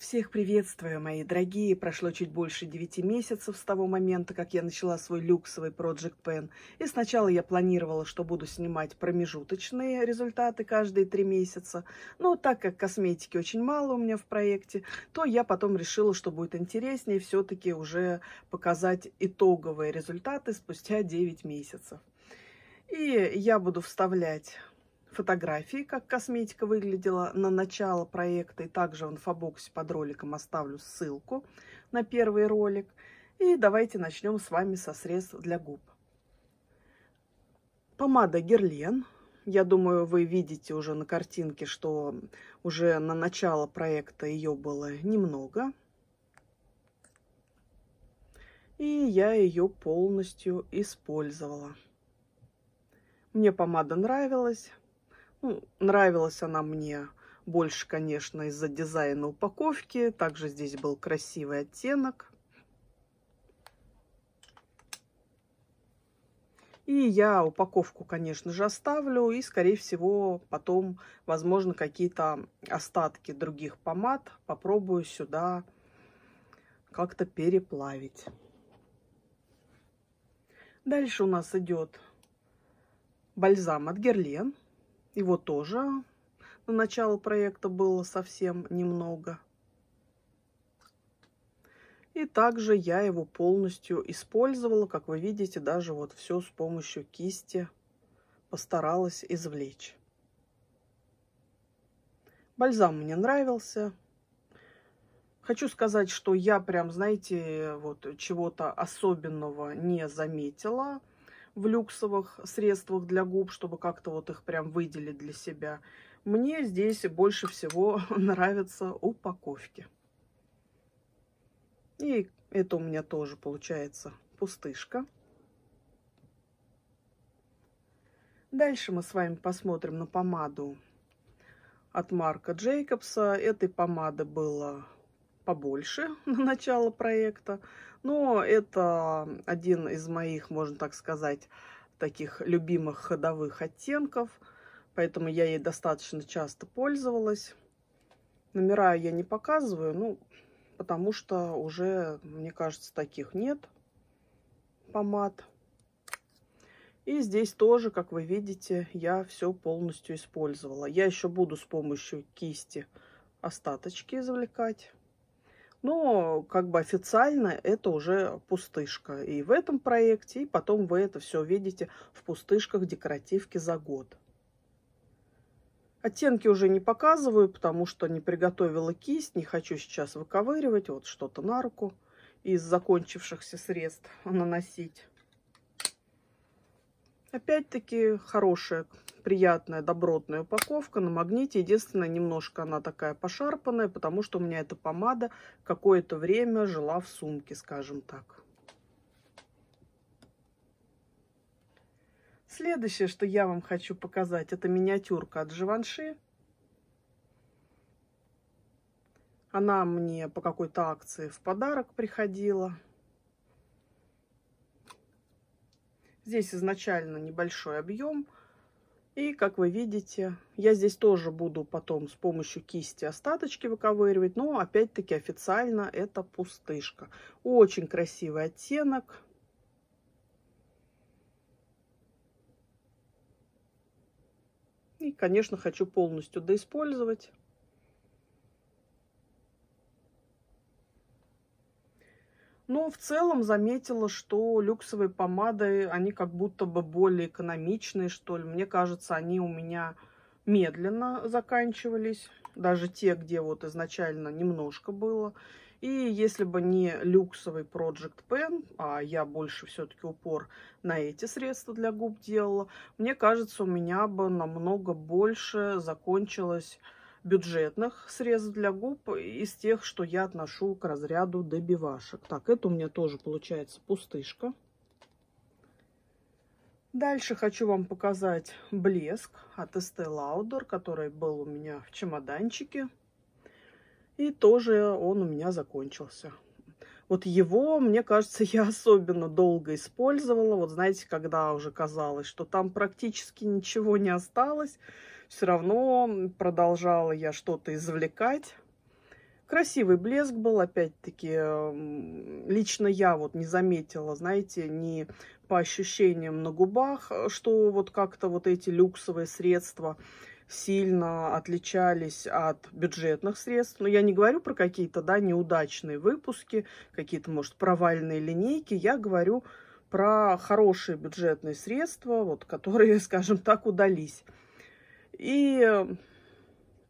Всех приветствую, мои дорогие. Прошло чуть больше 9 месяцев с того момента, как я начала свой люксовый Project Pen. И сначала я планировала, что буду снимать промежуточные результаты каждые 3 месяца. Но так как косметики очень мало у меня в проекте, то я потом решила, что будет интереснее все-таки уже показать итоговые результаты спустя 9 месяцев. И я буду вставлять фотографии, как косметика выглядела на начало проекта. И также в инфобоксе под роликом оставлю ссылку на первый ролик. И давайте начнем с вами со средств для губ. Помада Герлен. Я думаю, вы видите уже на картинке, что уже на начало проекта ее было немного. И я ее полностью использовала. Мне помада нравилась. Ну, нравилась она мне больше, конечно, из-за дизайна упаковки. Также здесь был красивый оттенок. И я упаковку, конечно же, оставлю. И, скорее всего, потом, возможно, какие-то остатки других помад попробую сюда как-то переплавить. Дальше у нас идет бальзам от Герлен. Его тоже на начало проекта было совсем немного. И также я его полностью использовала, как вы видите, даже вот все с помощью кисти постаралась извлечь. Бальзам мне нравился. Хочу сказать, что я прям, знаете, вот чего-то особенного не заметила в люксовых средствах для губ, чтобы как-то вот их прям выделить для себя. Мне здесь больше всего нравятся упаковки. И это у меня тоже получается пустышка. Дальше мы с вами посмотрим на помаду от Марка Джейкобса. Этой помады было побольше на начало проекта. Но это один из моих, можно так сказать, таких любимых ходовых оттенков. Поэтому я ей достаточно часто пользовалась. Номера я не показываю, ну, потому что уже, мне кажется, таких нет помад. И здесь тоже, как вы видите, я все полностью использовала. Я еще буду с помощью кисти остаточки извлекать но как бы официально это уже пустышка. И в этом проекте, и потом вы это все видите в пустышках декоративки за год. Оттенки уже не показываю, потому что не приготовила кисть, не хочу сейчас выковыривать, вот что-то на руку из закончившихся средств наносить. Опять-таки хорошая приятная добротная упаковка на магните. Единственное, немножко она такая пошарпанная, потому что у меня эта помада какое-то время жила в сумке, скажем так. Следующее, что я вам хочу показать, это миниатюрка от Живанши. Она мне по какой-то акции в подарок приходила. Здесь изначально небольшой объем – и, как вы видите, я здесь тоже буду потом с помощью кисти остаточки выковыривать, но опять-таки официально это пустышка. Очень красивый оттенок. И, конечно, хочу полностью доиспользовать. Но ну, в целом заметила, что люксовые помады, они как будто бы более экономичные, что ли. Мне кажется, они у меня медленно заканчивались. Даже те, где вот изначально немножко было. И если бы не люксовый Project Pen, а я больше все-таки упор на эти средства для губ делала, мне кажется, у меня бы намного больше закончилось бюджетных средств для губ из тех, что я отношу к разряду добивашек. Так, это у меня тоже получается пустышка. Дальше хочу вам показать блеск от Estee Lauder, который был у меня в чемоданчике. И тоже он у меня закончился. Вот его, мне кажется, я особенно долго использовала. Вот знаете, когда уже казалось, что там практически ничего не осталось, все равно продолжала я что-то извлекать. Красивый блеск был, опять-таки, лично я вот не заметила, знаете, ни по ощущениям на губах, э, что вот как-то вот эти люксовые средства сильно отличались от бюджетных средств. Но я не говорю про какие-то, да, неудачные выпуски, какие-то, может, провальные линейки. Я говорю про хорошие бюджетные средства, вот, которые, скажем так, удались. И эм,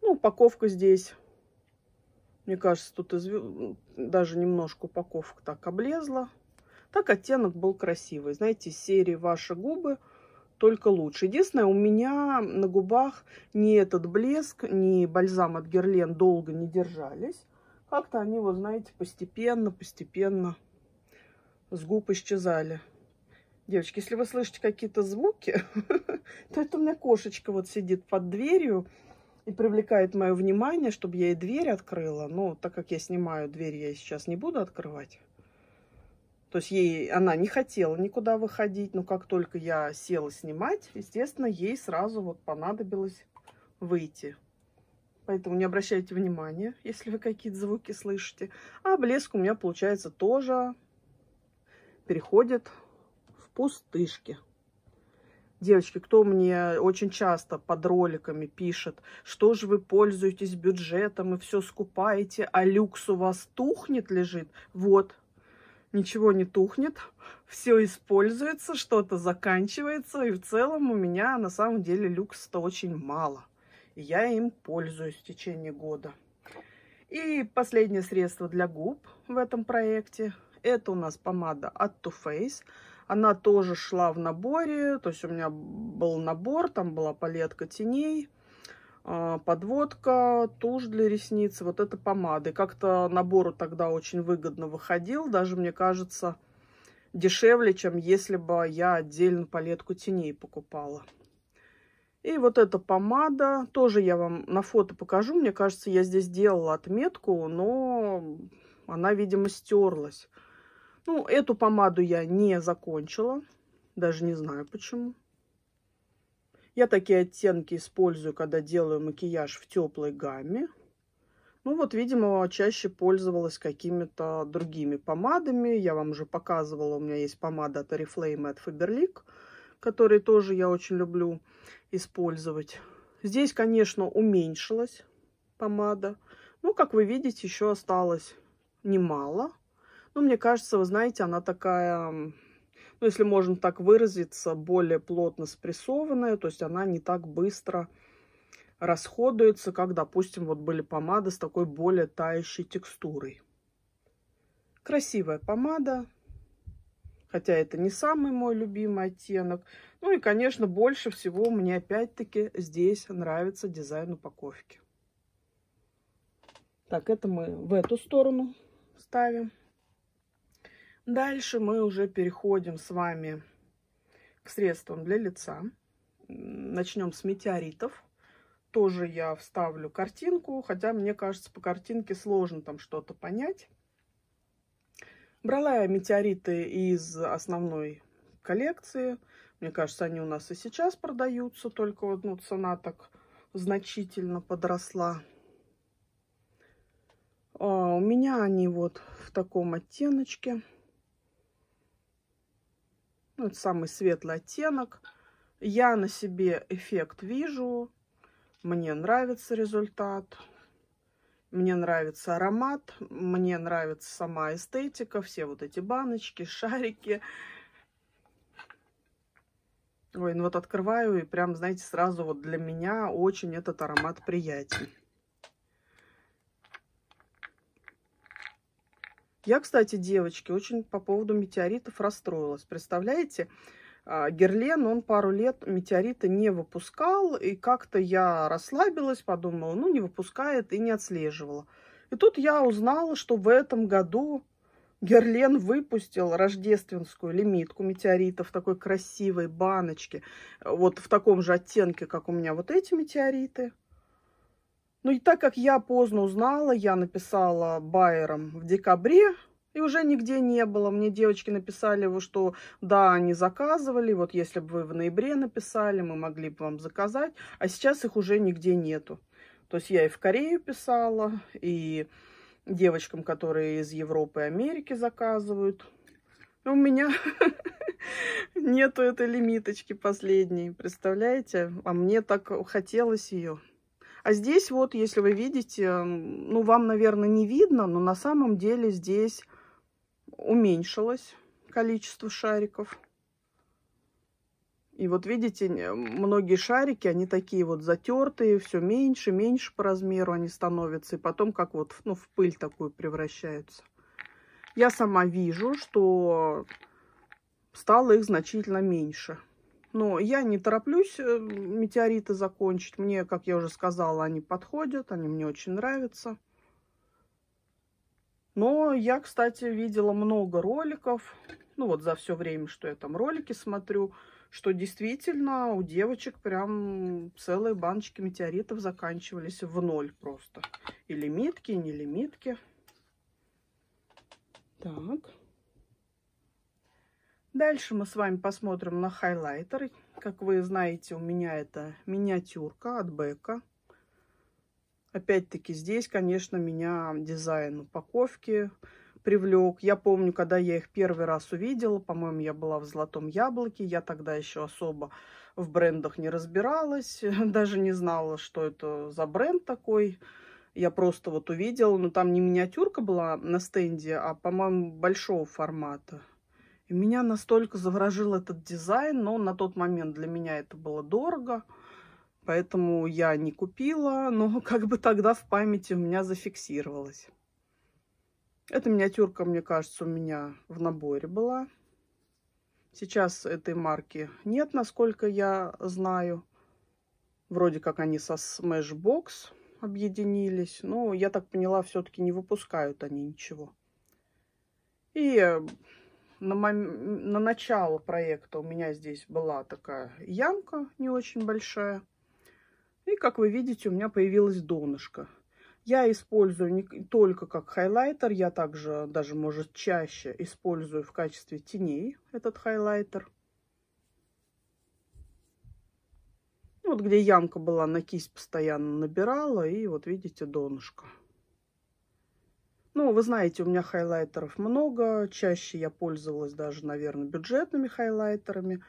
ну, упаковка здесь, мне кажется, тут изв... даже немножко упаковка так облезла. Так оттенок был красивый. Знаете, серии «Ваши губы» только лучше. Единственное, у меня на губах ни этот блеск, ни бальзам от Герлен долго не держались. Как-то они, вот знаете, постепенно, постепенно с губ исчезали. Девочки, если вы слышите какие-то звуки, то это у меня кошечка вот сидит под дверью и привлекает мое внимание, чтобы я ей дверь открыла. Но так как я снимаю дверь, я сейчас не буду открывать. То есть ей она не хотела никуда выходить, но как только я села снимать, естественно, ей сразу вот понадобилось выйти. Поэтому не обращайте внимания, если вы какие-то звуки слышите. А блеск у меня, получается, тоже переходит пустышки. Девочки, кто мне очень часто под роликами пишет, что же вы пользуетесь бюджетом и все скупаете, а люкс у вас тухнет лежит. Вот, ничего не тухнет, все используется, что-то заканчивается, и в целом у меня на самом деле люкс-то очень мало. И я им пользуюсь в течение года. И последнее средство для губ в этом проекте. Это у нас помада от Too Faced. Она тоже шла в наборе, то есть у меня был набор, там была палетка теней, а, подводка, тушь для ресниц, вот это помады. Как-то набору тогда очень выгодно выходил, даже, мне кажется, дешевле, чем если бы я отдельно палетку теней покупала. И вот эта помада, тоже я вам на фото покажу. Мне кажется, я здесь делала отметку, но она, видимо, стерлась. Ну, эту помаду я не закончила. Даже не знаю почему. Я такие оттенки использую, когда делаю макияж в теплой гамме. Ну вот, видимо, чаще пользовалась какими-то другими помадами. Я вам уже показывала, у меня есть помада от Oriflame от Faberlic, которые тоже я очень люблю использовать. Здесь, конечно, уменьшилась помада. Ну, как вы видите, еще осталось немало. Ну, мне кажется, вы знаете, она такая, ну, если можно так выразиться, более плотно спрессованная. То есть она не так быстро расходуется, как, допустим, вот были помады с такой более тающей текстурой. Красивая помада, хотя это не самый мой любимый оттенок. Ну и, конечно, больше всего мне опять-таки здесь нравится дизайн упаковки. Так, это мы в эту сторону ставим. Дальше мы уже переходим с вами к средствам для лица. Начнем с метеоритов. Тоже я вставлю картинку, хотя мне кажется, по картинке сложно там что-то понять. Брала я метеориты из основной коллекции. Мне кажется, они у нас и сейчас продаются, только вот ну, цена так значительно подросла. А, у меня они вот в таком оттеночке ну, это самый светлый оттенок. Я на себе эффект вижу, мне нравится результат, мне нравится аромат, мне нравится сама эстетика, все вот эти баночки, шарики. Ой, ну вот открываю и прям, знаете, сразу вот для меня очень этот аромат приятен. Я, кстати, девочки, очень по поводу метеоритов расстроилась. Представляете, а, Герлен, он пару лет метеорита не выпускал, и как-то я расслабилась, подумала, ну, не выпускает, и не отслеживала. И тут я узнала, что в этом году Герлен выпустил рождественскую лимитку метеоритов в такой красивой баночке, вот в таком же оттенке, как у меня вот эти метеориты. Ну и так как я поздно узнала, я написала байерам в декабре, и уже нигде не было. Мне девочки написали, что да, они заказывали, вот если бы вы в ноябре написали, мы могли бы вам заказать, а сейчас их уже нигде нету. То есть я и в Корею писала, и девочкам, которые из Европы и Америки заказывают. У меня нету этой лимиточки последней, представляете? А мне так хотелось ее. А здесь вот, если вы видите, ну, вам, наверное, не видно, но на самом деле здесь уменьшилось количество шариков. И вот видите, многие шарики, они такие вот затертые, все меньше, меньше по размеру они становятся. И потом как вот ну, в пыль такую превращаются. Я сама вижу, что стало их значительно меньше. Но я не тороплюсь э, метеориты закончить. Мне, как я уже сказала, они подходят, они мне очень нравятся. Но я, кстати, видела много роликов, ну вот за все время, что я там ролики смотрю, что действительно у девочек прям целые баночки метеоритов заканчивались в ноль просто. И лимитки, и не лимитки. Так. Дальше мы с вами посмотрим на хайлайтеры. Как вы знаете, у меня это миниатюрка от Бека. Опять-таки здесь, конечно, меня дизайн упаковки привлек. Я помню, когда я их первый раз увидела, по-моему, я была в «Золотом яблоке», я тогда еще особо в брендах не разбиралась, даже не знала, что это за бренд такой. Я просто вот увидела, но там не миниатюрка была на стенде, а, по-моему, большого формата – и меня настолько заворожил этот дизайн, но на тот момент для меня это было дорого, поэтому я не купила, но как бы тогда в памяти у меня зафиксировалось. Эта миниатюрка, мне кажется, у меня в наборе была. Сейчас этой марки нет, насколько я знаю. Вроде как они со Smashbox объединились. Но я так поняла, все-таки не выпускают они ничего. И на, мом... на начало проекта у меня здесь была такая ямка не очень большая. И, как вы видите, у меня появилась донышко. Я использую не только как хайлайтер, я также, даже, может, чаще использую в качестве теней этот хайлайтер. Ну, вот где ямка была, на кисть постоянно набирала, и вот видите донышко. Ну, вы знаете, у меня хайлайтеров много. Чаще я пользовалась даже, наверное, бюджетными хайлайтерами.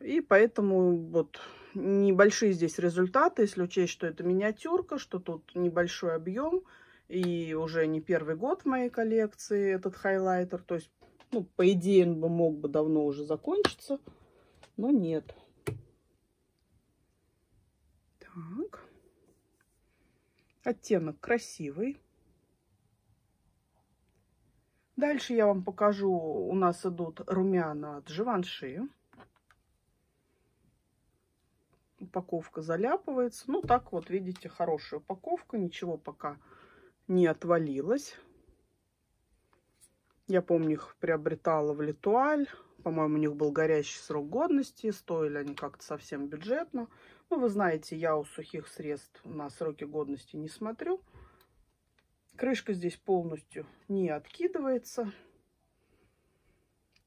И поэтому вот небольшие здесь результаты, если учесть, что это миниатюрка, что тут небольшой объем. И уже не первый год в моей коллекции этот хайлайтер. То есть, ну, по идее, он бы мог бы давно уже закончиться, но нет. Так. Оттенок красивый. Дальше я вам покажу, у нас идут румяна от Живанши. Упаковка заляпывается. Ну, так вот, видите, хорошая упаковка. Ничего пока не отвалилось. Я помню, их приобретала в Литуаль. По-моему, у них был горящий срок годности. Стоили они как-то совсем бюджетно. Ну, вы знаете, я у сухих средств на сроки годности не смотрю. Крышка здесь полностью не откидывается.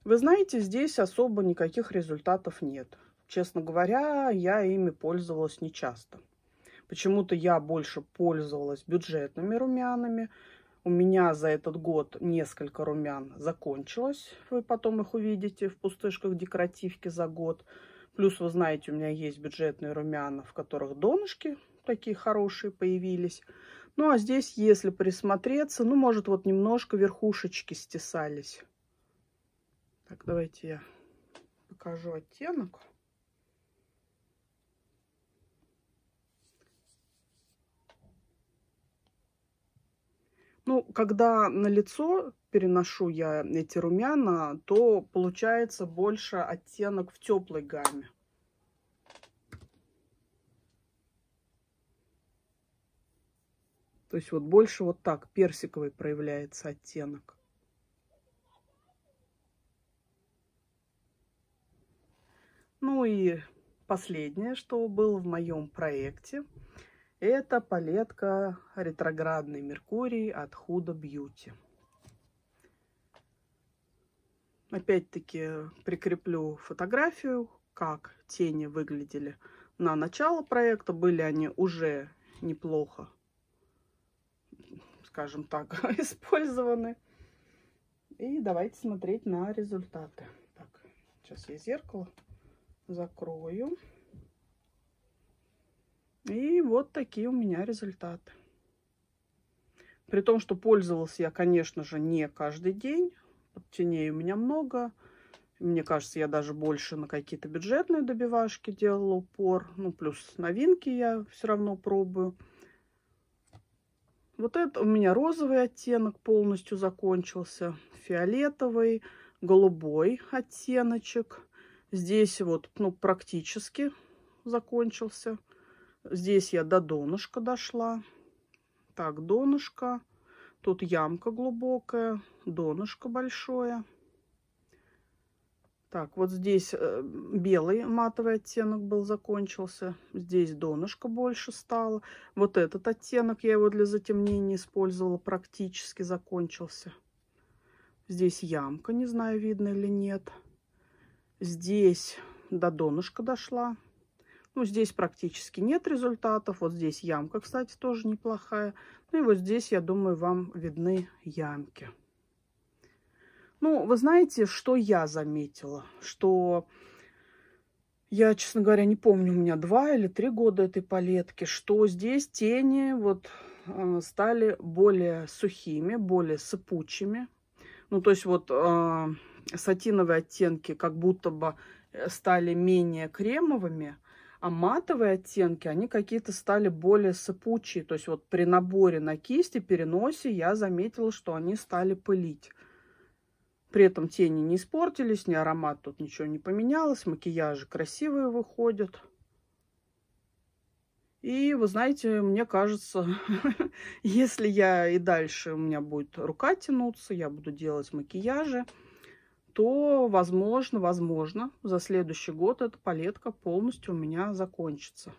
Вы знаете, здесь особо никаких результатов нет. Честно говоря, я ими пользовалась нечасто. Почему-то я больше пользовалась бюджетными румянами. У меня за этот год несколько румян закончилось. Вы потом их увидите в пустышках декоративки за год. Плюс, вы знаете, у меня есть бюджетные румяна, в которых донышки такие хорошие появились. Ну, а здесь, если присмотреться, ну, может, вот немножко верхушечки стесались. Так, давайте я покажу оттенок. Ну, когда на лицо переношу я эти румяна, то получается больше оттенок в теплой гамме. То есть вот больше вот так персиковый проявляется оттенок. Ну и последнее, что было в моем проекте, это палетка ретроградный Меркурий от Huda Beauty. Опять-таки прикреплю фотографию, как тени выглядели на начало проекта. Были они уже неплохо скажем так, использованы. И давайте смотреть на результаты. Так, сейчас я зеркало закрою. И вот такие у меня результаты. При том, что пользовалась я, конечно же, не каждый день. Теней у меня много. Мне кажется, я даже больше на какие-то бюджетные добивашки делала упор. Ну, плюс новинки я все равно пробую. Вот это у меня розовый оттенок полностью закончился, фиолетовый, голубой оттеночек. Здесь вот ну, практически закончился. Здесь я до донышка дошла. Так, донышко. Тут ямка глубокая, донышко большое. Так, вот здесь э, белый матовый оттенок был, закончился. Здесь донышко больше стало. Вот этот оттенок, я его для затемнения использовала, практически закончился. Здесь ямка, не знаю, видно или нет. Здесь до донышка дошла. Ну, здесь практически нет результатов. Вот здесь ямка, кстати, тоже неплохая. Ну и вот здесь, я думаю, вам видны ямки. Ну, вы знаете, что я заметила? Что я, честно говоря, не помню, у меня два или три года этой палетки, что здесь тени вот э, стали более сухими, более сыпучими. Ну, то есть вот э, сатиновые оттенки как будто бы э, стали менее кремовыми, а матовые оттенки, они какие-то стали более сыпучие. То есть вот при наборе на кисти, переносе я заметила, что они стали пылить. При этом тени не испортились, ни аромат тут ничего не поменялось, макияжи красивые выходят. И вы знаете, мне кажется, если я и дальше у меня будет рука тянуться, я буду делать макияжи, то, возможно, возможно, за следующий год эта палетка полностью у меня закончится.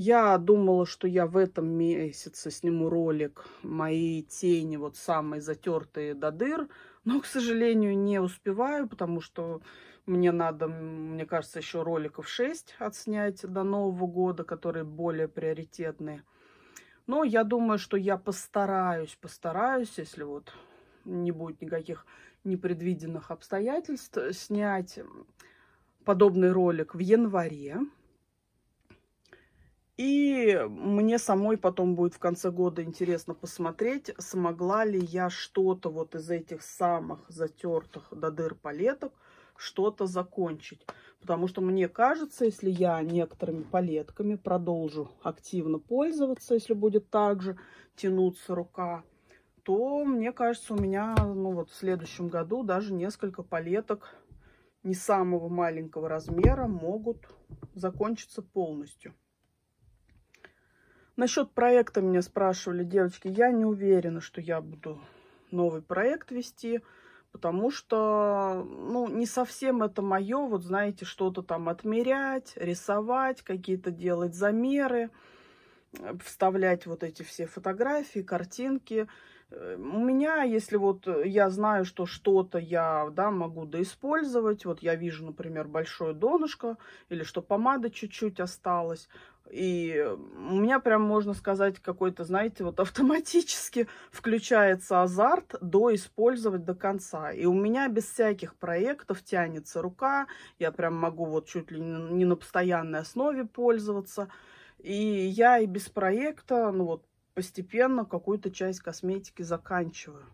Я думала, что я в этом месяце сниму ролик «Мои тени, вот самые затертые до дыр», но, к сожалению, не успеваю, потому что мне надо, мне кажется, еще роликов 6 отснять до Нового года, которые более приоритетные. Но я думаю, что я постараюсь, постараюсь, если вот не будет никаких непредвиденных обстоятельств, снять подобный ролик в январе. И мне самой потом будет в конце года интересно посмотреть, смогла ли я что-то вот из этих самых затертых до дыр палеток что-то закончить. Потому что мне кажется, если я некоторыми палетками продолжу активно пользоваться, если будет также тянуться рука, то, мне кажется, у меня ну вот, в следующем году даже несколько палеток не самого маленького размера могут закончиться полностью. Насчет проекта меня спрашивали, девочки, я не уверена, что я буду новый проект вести, потому что, ну, не совсем это мое, вот знаете, что-то там отмерять, рисовать, какие-то делать замеры, э, вставлять вот эти все фотографии, картинки. Э, у меня, если вот э, я знаю, что что-то я да, могу доиспользовать, вот я вижу, например, большое донышко, или что помада чуть-чуть осталась, и э, у меня прям, можно сказать, какой-то, знаете, вот автоматически включается азарт доиспользовать до конца. И у меня без всяких проектов тянется рука, я прям могу вот чуть ли не на постоянной основе пользоваться. И я и без проекта, ну вот постепенно какую-то часть косметики заканчиваю.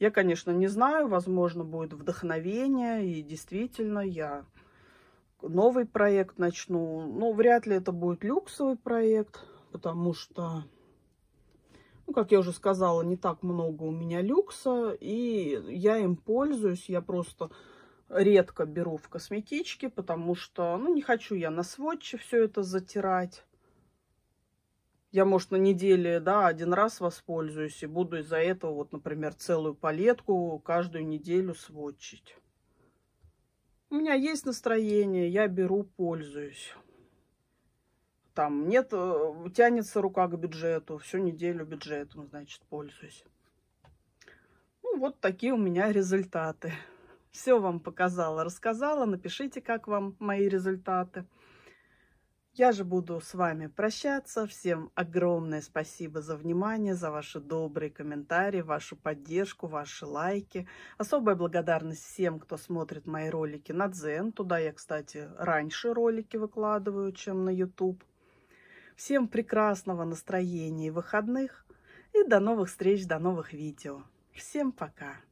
Я, конечно, не знаю, возможно, будет вдохновение, и действительно я новый проект начну. Но вряд ли это будет люксовый проект, потому что, ну, как я уже сказала, не так много у меня люкса, и я им пользуюсь, я просто редко беру в косметичке, потому что, ну, не хочу я на сводче все это затирать я, может, на неделе, да, один раз воспользуюсь и буду из-за этого, вот, например, целую палетку каждую неделю сводчить. У меня есть настроение, я беру, пользуюсь. Там нет, э, тянется рука к бюджету, всю неделю бюджетом, значит, пользуюсь. Ну, вот такие у меня результаты. Все вам показала, рассказала. Напишите, как вам мои результаты. Я же буду с вами прощаться. Всем огромное спасибо за внимание, за ваши добрые комментарии, вашу поддержку, ваши лайки. Особая благодарность всем, кто смотрит мои ролики на Дзен. Туда я, кстати, раньше ролики выкладываю, чем на YouTube. Всем прекрасного настроения и выходных. И до новых встреч, до новых видео. Всем пока!